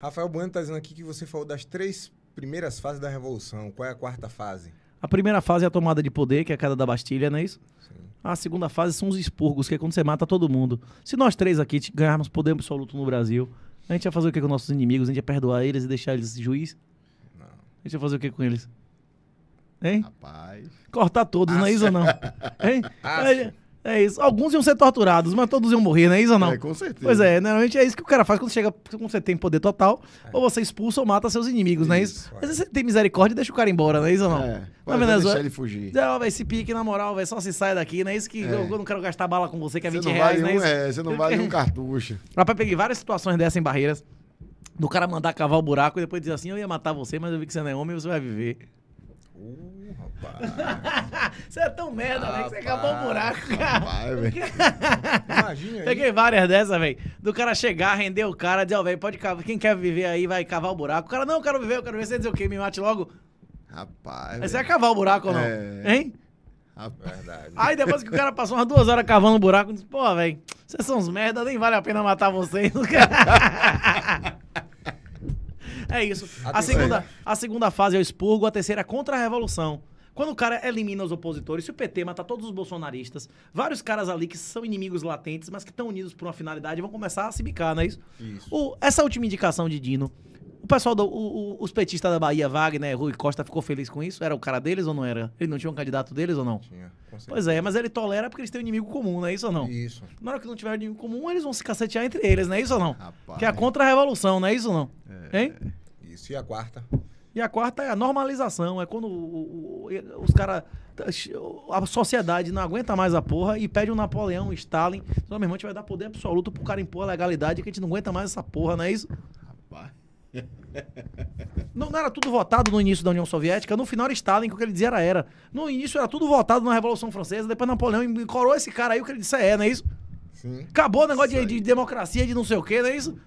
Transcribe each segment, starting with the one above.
Rafael Bueno está dizendo aqui que você falou das três primeiras fases da Revolução. Qual é a quarta fase? A primeira fase é a tomada de poder, que é a queda da Bastilha, não é isso? Sim. A segunda fase são os expurgos, que é quando você mata todo mundo. Se nós três aqui ganharmos poder absoluto no Brasil, a gente ia fazer o que com nossos inimigos? A gente ia perdoar eles e deixar eles juiz? Não. A gente ia fazer o que com eles? Hein? Rapaz. Cortar todos, não é isso ou não? Hein? Acha. É isso. Alguns iam ser torturados, mas todos iam morrer, não é isso ou não? É, com certeza. Pois é, normalmente é isso que o cara faz quando chega, quando você tem poder total, é. ou você expulsa ou mata seus inimigos, isso, não é isso? Mas é. você tem misericórdia e deixa o cara embora, não é isso ou não? É. Na tá Venezuela. Deixa ele fugir. Não, velho, se pique, na moral, velho, só se sai daqui, não é isso que é. eu, eu, não quero gastar bala com você, que é 20 reais, vale não é isso? É, você não vale um cartucho. Rapaz, peguei várias situações dessas em barreiras, do cara mandar cavar o buraco e depois dizer assim, eu ia matar você, mas eu vi que você não é homem, você vai viver. Uh, rapaz. você é tão merda, velho, que você acabou o buraco, cara. Rapaz, velho. Imagina aí. Peguei várias dessas, velho. Do cara chegar, render o cara, dizer, ó, oh, velho, pode cavar. Quem quer viver aí vai cavar o buraco. O cara, não, eu quero viver, eu quero ver. Você dizer o quê? Me mate logo. Rapaz. Aí você vai cavar o buraco ou não? É... Hein? Verdade. Aí depois que o cara passou umas duas horas cavando o buraco, disse, pô, velho, vocês são uns merda, nem vale a pena matar vocês. É isso. A segunda, a segunda fase é o expurgo, a terceira é a contra-revolução. Quando o cara elimina os opositores, se o PT matar todos os bolsonaristas, vários caras ali que são inimigos latentes, mas que estão unidos por uma finalidade, vão começar a se bicar, não é isso? isso. O, essa última indicação de Dino pessoal, do, o, o, os petistas da Bahia, Wagner, Rui Costa, ficou feliz com isso? Era o cara deles ou não era? Ele não tinha um candidato deles ou não? Tinha. Pois é, mas ele tolera porque eles têm um inimigo comum, não é isso ou não? Isso. Na hora que não tiver inimigo comum, eles vão se cacetear entre eles, não é isso ou não? Rapaz. Que é a contra-revolução, não é isso ou não? É, hein? Isso. E a quarta? E a quarta é a normalização, é quando o, o, os caras. A sociedade não aguenta mais a porra e pede o um Napoleão, um Stalin. Então, meu irmão, a gente vai dar poder absoluto pro cara impor a legalidade que a gente não aguenta mais essa porra, não é isso? Rapaz. Não, não, era tudo votado no início da União Soviética, no final era Stalin, que o que ele dizia era era. No início era tudo votado na Revolução Francesa, depois Napoleão encorou esse cara aí, o que ele disse é, não é isso? Sim. Acabou o negócio de, de, democracia, de não sei o quê, não é isso?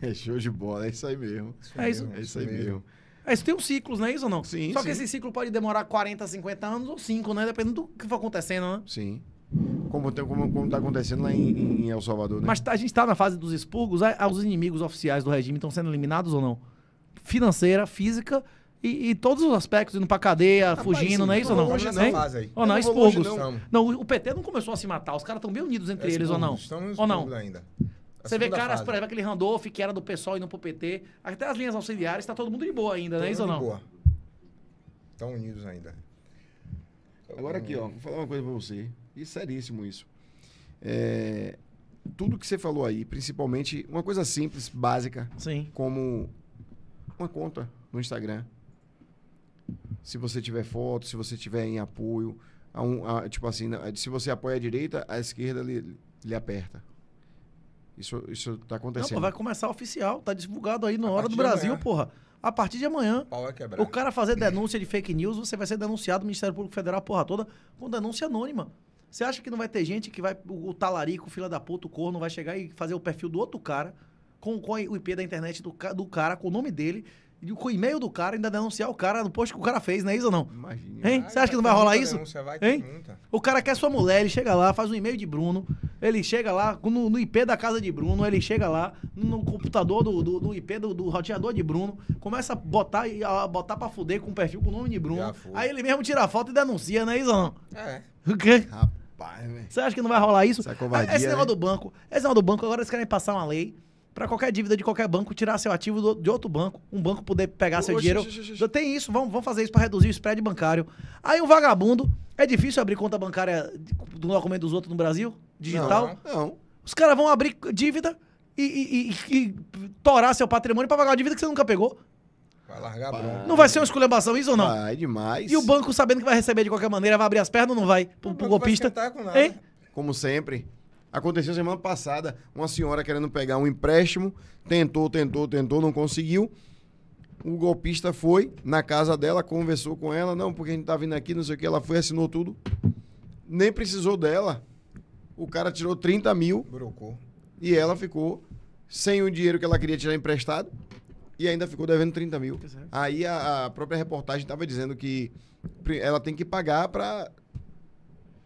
É show de bola, é isso aí mesmo. Isso é, isso, é isso, aí mesmo. É isso, tem uns ciclos, não é isso ou não? Sim. Só sim. que esse ciclo pode demorar 40, 50 anos ou 5, né? Dependendo do que for acontecendo, né? Sim. Como está como, como tá acontecendo lá em, em El Salvador. Né? Mas tá, a gente está na fase dos expurgos, os inimigos oficiais do regime estão sendo eliminados ou não? Financeira, física e, e todos os aspectos, indo para cadeia, fugindo, não é isso ou não? Hoje não, é? fase Ou não, não expurgos. Não. não. o PT não começou a se matar, os caras estão bem unidos entre é, eles, ou não? Estamos ou não? ainda. Você vê caras, fase. por exemplo, aquele Randolph que era do e indo pro PT, até as linhas auxiliares, está todo mundo de boa ainda, não é isso ou não? boa. Estão unidos ainda. Agora aqui, ó, vou falar uma coisa pra você. E seríssimo isso. É, tudo que você falou aí, principalmente uma coisa simples, básica, Sim. como uma conta no Instagram. Se você tiver foto, se você tiver em apoio, a um, a, tipo assim, se você apoia a direita, a esquerda lhe, lhe aperta. Isso, isso tá acontecendo. Não, vai começar oficial, tá divulgado aí na hora do Brasil, amanhã. porra. A partir de amanhã, é o, o cara fazer denúncia de fake news, você vai ser denunciado do Ministério Público Federal, porra toda, com denúncia anônima. Você acha que não vai ter gente que vai. O talarico, fila da puta, o corno, vai chegar e fazer o perfil do outro cara, com, com o IP da internet do, do cara, com o nome dele, com o e-mail do cara, ainda denunciar o cara no post que o cara fez, não é isso ou não? Imagina. Hein? Você acha que não vai rolar isso? vai hein? O cara quer sua mulher, ele chega lá, faz um e-mail de Bruno, ele chega lá no, no, IP da casa de Bruno, ele chega lá no computador do, do, do IP do, do, roteador de Bruno, começa a botar, a botar pra fuder com o perfil com o nome de Bruno. Aí ele mesmo tira a foto e denuncia, não é isso ou não? É. O quê? Rapaz. Rapaz, velho. Você acha que não vai rolar isso? Essa covardia, Esse negócio né? do banco. Esse negócio do banco, agora eles querem passar uma lei para qualquer dívida de qualquer banco tirar seu ativo do, de outro banco, um banco poder pegar seu dinheiro. Xixi, xixi. Tem isso, vamos, vamos fazer isso para reduzir o spread bancário. Aí um vagabundo, é difícil abrir conta bancária do documento dos outros no Brasil? Digital? Não. não. Os caras vão abrir dívida e, e, e, e torar seu patrimônio para pagar a dívida que você nunca pegou. Vai largar a Não vai ser uma esculebação isso ou não? Vai demais. E o banco sabendo que vai receber de qualquer maneira, vai abrir as pernas ou não vai? Pro, pro golpista. Não vai com nada. Hein? Como sempre. Aconteceu semana passada, uma senhora querendo pegar um empréstimo, tentou, tentou, tentou, não conseguiu. O golpista foi na casa dela, conversou com ela, não, porque a gente tá vindo aqui, não sei o que, ela foi, assinou tudo. Nem precisou dela. O cara tirou 30 mil. Brocou. E ela ficou sem o dinheiro que ela queria tirar emprestado e ainda ficou devendo 30 mil. Tá Aí a, a própria reportagem estava dizendo que ela tem que pagar para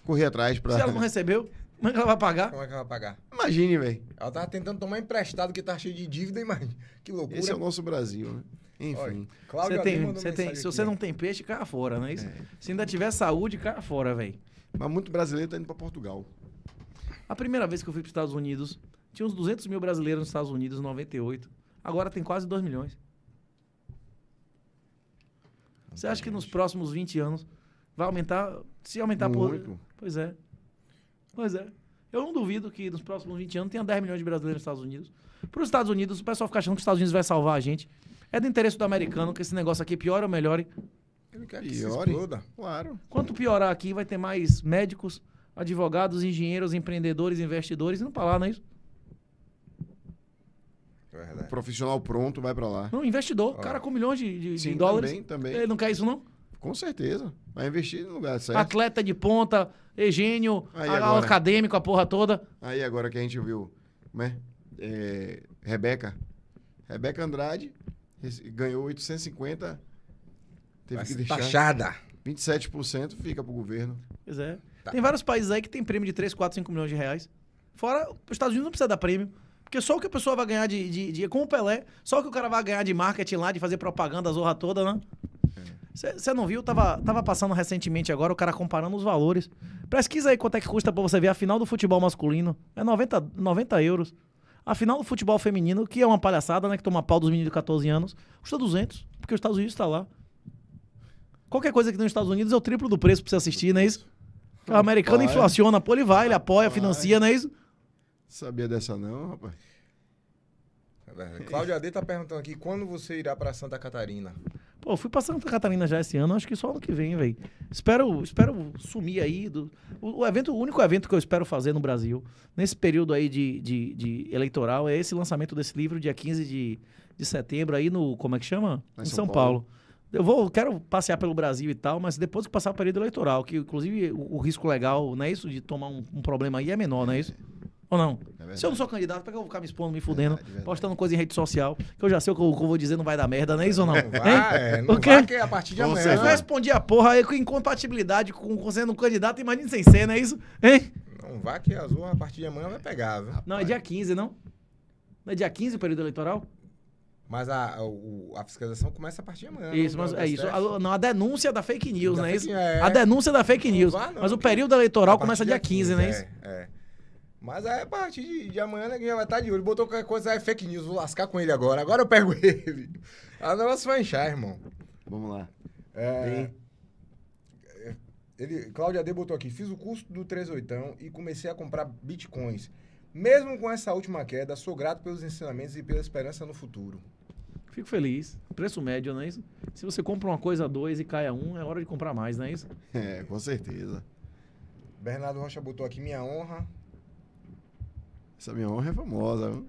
correr atrás. Pra... Se ela não recebeu, como é que ela vai pagar? Como é que ela vai pagar? Imagine, velho. Ela tava tentando tomar emprestado que tá cheio de dívida, imagina. Que loucura. Esse é o nosso Brasil, né? Enfim. Olha, você tem, você tem, se você não tem peixe, cara fora, não é isso? É. Se ainda tiver saúde, cara fora, velho. Mas muito brasileiro tá indo para Portugal. A primeira vez que eu fui para os Estados Unidos, tinha uns 200 mil brasileiros nos Estados Unidos em 98. Agora tem quase 2 milhões. Você acha que nos próximos 20 anos vai aumentar? Se aumentar Muito. por. Pois é. Pois é. Eu não duvido que nos próximos 20 anos tenha 10 milhões de brasileiros nos Estados Unidos. Para os Estados Unidos, o pessoal fica achando que os Estados Unidos vai salvar a gente. É do interesse do americano que esse negócio aqui piore ou melhore. Ele quer que Piore. exploda, claro. Quanto piorar aqui, vai ter mais médicos, advogados, engenheiros, empreendedores, investidores, e não para lá, não é isso? verdade. profissional pronto vai para lá. Não, investidor, Ó. cara com milhões de, de, Sim, de dólares. Também, também. Ele não quer isso, não? Com certeza. Vai investir no lugar certo. Atleta de ponta, gênio, acadêmico, a porra toda. Aí agora que a gente viu, né? É, Rebeca. Rebeca Andrade ganhou 850. Teve que deixar. Taxada. 27% fica pro governo. Pois é. Tá. Tem vários países aí que tem prêmio de 3, 4, 5 milhões de reais. Fora, os Estados Unidos não precisa dar prêmio. Porque só o que a pessoa vai ganhar de, de, de. Com o Pelé, só o que o cara vai ganhar de marketing lá, de fazer propaganda a zorra toda, né? Você não viu? Tava, tava passando recentemente agora o cara comparando os valores. Pesquisa aí quanto é que custa pra você ver a final do futebol masculino. É 90, 90 euros. A final do futebol feminino, que é uma palhaçada, né? Que toma pau dos meninos de 14 anos, custa 200, porque os Estados Unidos está lá. Qualquer coisa que tem nos Estados Unidos é o triplo do preço pra você assistir, não é isso? O americano inflaciona, pô, ele vai, ele apoia, financia, não é isso? Sabia dessa não, rapaz. É Cláudio AD tá perguntando aqui, quando você irá para Santa Catarina? Pô, fui para Santa Catarina já esse ano, acho que só ano que vem, velho. Espero, espero sumir aí. Do, o, o, evento, o único evento que eu espero fazer no Brasil, nesse período aí de, de, de eleitoral, é esse lançamento desse livro, dia 15 de, de setembro, aí no. Como é que chama? Em, em São, São Paulo. Paulo. Eu vou, quero passear pelo Brasil e tal, mas depois que passar o período eleitoral, que inclusive o, o risco legal, não é isso? De tomar um, um problema aí é menor, não é isso? Ou não? É Se eu não sou candidato, para que eu vou ficar me expondo, me é fudendo, é verdade, postando coisa em rede social, que eu já sei o que eu, o que eu vou dizer não vai dar merda, né, isso ou não? vai, hein? É, não Porque vai que a partir de amanhã... eu respondi a porra aí com incompatibilidade com sendo um candidato, imagina sem ser, não é isso? Hein? Não vai que azul a partir de amanhã vai pegar, viu? Não, Rapaz. é dia 15, não? Não é dia 15 o período eleitoral? Mas a, a, fiscalização começa a partir de amanhã. Isso, mas é isso. A, não, a denúncia da fake news, da né? Fake, isso? É. A denúncia da fake news. Não, não, mas o período eleitoral começa dia 15, 15 né? É, é. Mas aí, a partir de, de amanhã, né, que já vai estar tá de olho. Botou qualquer coisa, é fake news, vou lascar com ele agora. Agora eu pego ele. A é negócio vai inchar, irmão. Vamos lá. É, ele, Cláudia D botou aqui, fiz o curso do 38 e comecei a comprar bitcoins. Mesmo com essa última queda, sou grato pelos ensinamentos e pela esperança no futuro. Fico feliz. Preço médio, não é isso? Se você compra uma coisa a dois e cai a um, é hora de comprar mais, não é isso? É, com certeza. Bernardo Rocha botou aqui minha honra essa minha honra é famosa.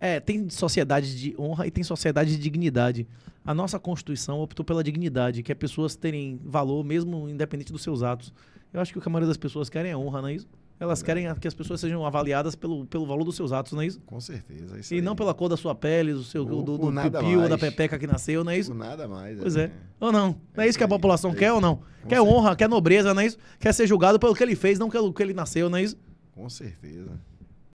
É, tem sociedade de honra e tem sociedade de dignidade. A nossa Constituição optou pela dignidade, que é pessoas terem valor mesmo independente dos seus atos. Eu acho que o que a maioria das pessoas querem é honra, não é isso? Elas é. querem que as pessoas sejam avaliadas pelo, pelo valor dos seus atos, não é isso? Com certeza. É isso e aí. não pela cor da sua pele, do seu ou, do, do da pepeca que nasceu, não é isso? nada mais. Pois é. é. Ou não. Não é, é isso que a população é quer ou não? Com quer certeza. honra, quer nobreza, não é isso? Quer ser julgado pelo que ele fez, não pelo que ele nasceu, não é isso? Com certeza.